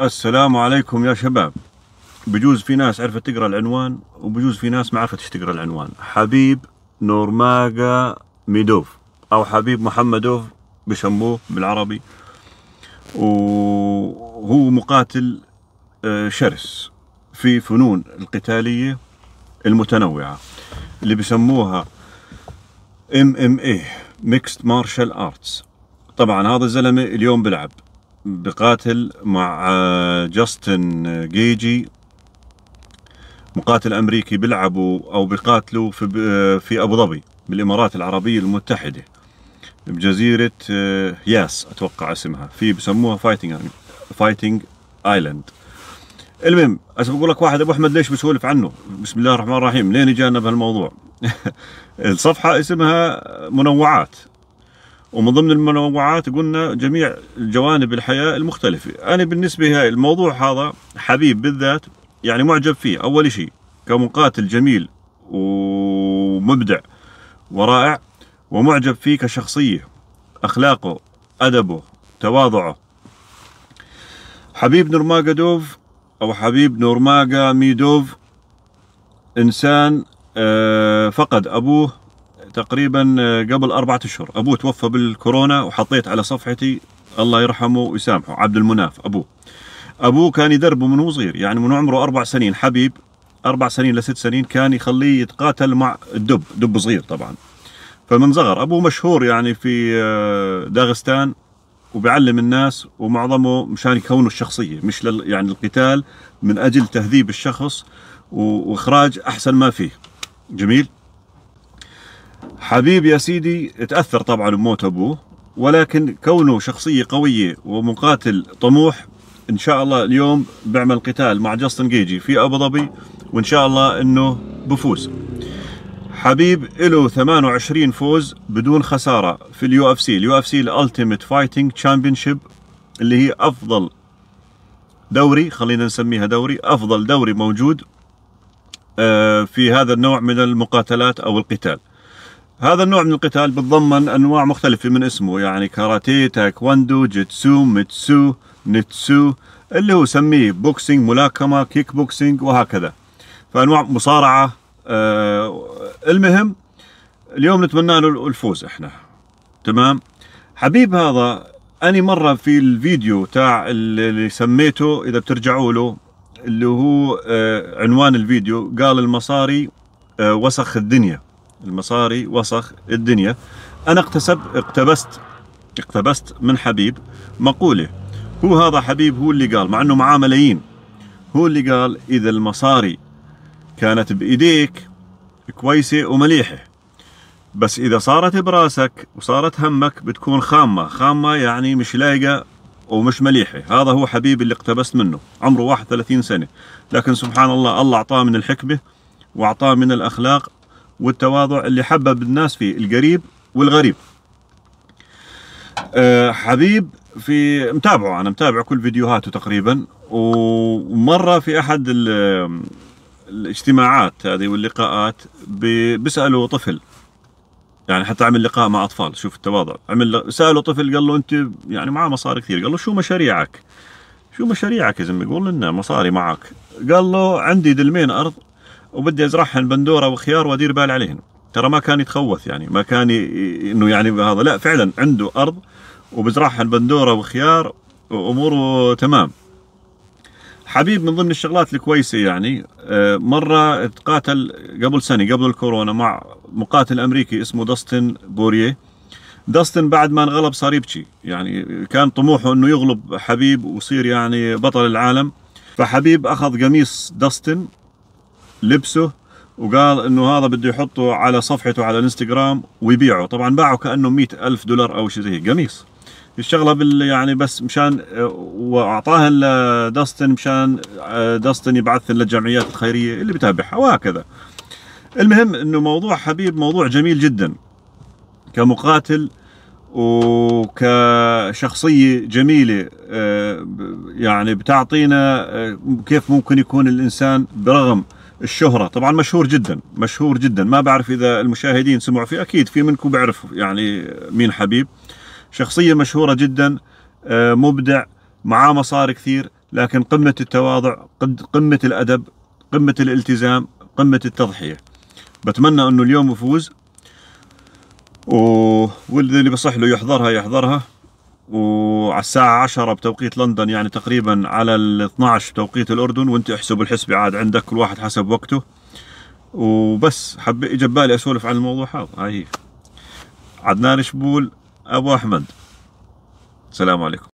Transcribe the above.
السلام عليكم يا شباب بجوز في ناس عرفت تقرا العنوان وبجوز في ناس ما عرفتش تقرا العنوان حبيب نورماغا ميدوف او حبيب محمدوف بسموه بالعربي وهو مقاتل آه، شرس في فنون القتالية المتنوعة اللي بسموها ام ام اي ميكست مارشال ارتس طبعا هذا الزلمة اليوم بلعب بقاتل مع جاستن جيجي مقاتل امريكي بيلعبوا او بيقاتلوا في في ابو ظبي بالامارات العربيه المتحده بجزيره آه، ياس اتوقع اسمها في بسموها فايتنج فايتنج ايلاند المهم بس بقول لك واحد ابو احمد ليش بسولف عنه بسم الله الرحمن الرحيم لين اجانا بهالموضوع الصفحه اسمها منوعات ومن ضمن المنوعات قلنا جميع جوانب الحياة المختلفة أنا بالنسبة هاي الموضوع هذا حبيب بالذات يعني معجب فيه أول شيء كمقاتل جميل ومبدع ورائع ومعجب فيه كشخصية أخلاقه أدبه تواضعه حبيب نورماجادوف أو حبيب نورماغا ميدوف إنسان آه، فقد أبوه تقريبا آه، قبل أربعة أشهر أبوه توفى بالكورونا وحطيت على صفحتي الله يرحمه ويسامحه عبد المناف أبوه أبوه كان يدربه من هو صغير يعني من عمره أربع سنين حبيب أربع سنين لست سنين كان يخليه يتقاتل مع الدب دب صغير طبعا فمن صغر أبوه مشهور يعني في آه، داغستان وبيعلم الناس ومعظمه مشان يكونوا الشخصية مش لل يعني القتال من أجل تهذيب الشخص وإخراج أحسن ما فيه جميل حبيب يا سيدي تأثر طبعا بموت أبوه ولكن كونه شخصية قوية ومقاتل طموح إن شاء الله اليوم بعمل قتال مع جاستن جيجي في أبو ظبي وإن شاء الله إنه بفوز حبيب له 28 فوز بدون خسارة في اليو اف سي اليو اف سي الالتيميت فايتنج تشامبيونشيب اللي هي أفضل دوري خلينا نسميها دوري أفضل دوري موجود آه، في هذا النوع من المقاتلات أو القتال هذا النوع من القتال بتضمن انواع مختلفه من اسمه يعني كاراتيه تايكواندو جيتسو ميتسو نيتسو اللي هو سميه بوكسينج ملاكمه كيك بوكسينج وهكذا فانواع مصارعه آه المهم اليوم نتمنى له الفوز احنا تمام حبيب هذا اني مره في الفيديو تاع اللي سميته اذا بترجعوا له اللي هو آه عنوان الفيديو قال المصاري آه وسخ الدنيا المصاري وسخ الدنيا أنا اقتسب اقتبست اقتبست من حبيب مقولة هو هذا حبيب هو اللي قال مع أنه معاه ملايين هو اللي قال إذا المصاري كانت بإيديك كويسة ومليحة بس إذا صارت براسك وصارت همك بتكون خامة خامة يعني مش لايقة ومش مليحة هذا هو حبيبي اللي اقتبست منه عمره 31 سنة لكن سبحان الله الله أعطاه من الحكمة وأعطاه من الأخلاق والتواضع اللي حبب الناس فيه القريب والغريب آه، حبيب في متابعه انا متابع كل فيديوهاته تقريبا ومره في احد الاجتماعات هذه واللقاءات بيسالوا طفل يعني حتى عمل لقاء مع اطفال شوف التواضع عمل ساله طفل قال له انت يعني معاه مصاري كثير قال له شو مشاريعك شو مشاريعك يا زلمه قول لنا مصاري معك قال له عندي دلمين ارض وبدي ازرعهن بندوره وخيار وادير بال عليهن ترى ما كان يتخوث يعني ما كان ي... انه يعني هذا لا فعلا عنده ارض وبزرعهن بندوره وخيار واموره تمام حبيب من ضمن الشغلات الكويسه يعني آه، مره تقاتل قبل سنه قبل الكورونا مع مقاتل امريكي اسمه داستن بوريه داستن بعد ما انغلب صار يبكي يعني كان طموحه انه يغلب حبيب ويصير يعني بطل العالم فحبيب اخذ قميص داستن لبسه وقال انه هذا بده يحطه على صفحته على الانستغرام ويبيعه طبعا باعه كانه مئة ألف دولار او شيء زي قميص الشغله بال يعني بس مشان واعطاها لداستن مشان آه، داستن يبعث للجمعيات الخيريه اللي بتابعها وهكذا المهم انه موضوع حبيب موضوع جميل جدا كمقاتل وكشخصية جميلة آه، يعني بتعطينا آه، كيف ممكن يكون الإنسان برغم الشهرة طبعا مشهور جدا مشهور جدا ما بعرف إذا المشاهدين سمعوا فيه أكيد في منكم بيعرفوا يعني مين حبيب شخصية مشهورة جدا آه، مبدع معاه مصاري كثير لكن قمة التواضع قمة الأدب قمة الالتزام قمة التضحية بتمنى أنه اليوم يفوز و... واللي بصح له يحضرها يحضرها و على الساعة 10 بتوقيت لندن يعني تقريبا على ال 12 بتوقيت الأردن وأنت احسب الحسبة عاد عندك كل واحد حسب وقته وبس حب إجا ببالي أسولف عن الموضوع هذا هاي هي عدنان شبول أبو أحمد السلام عليكم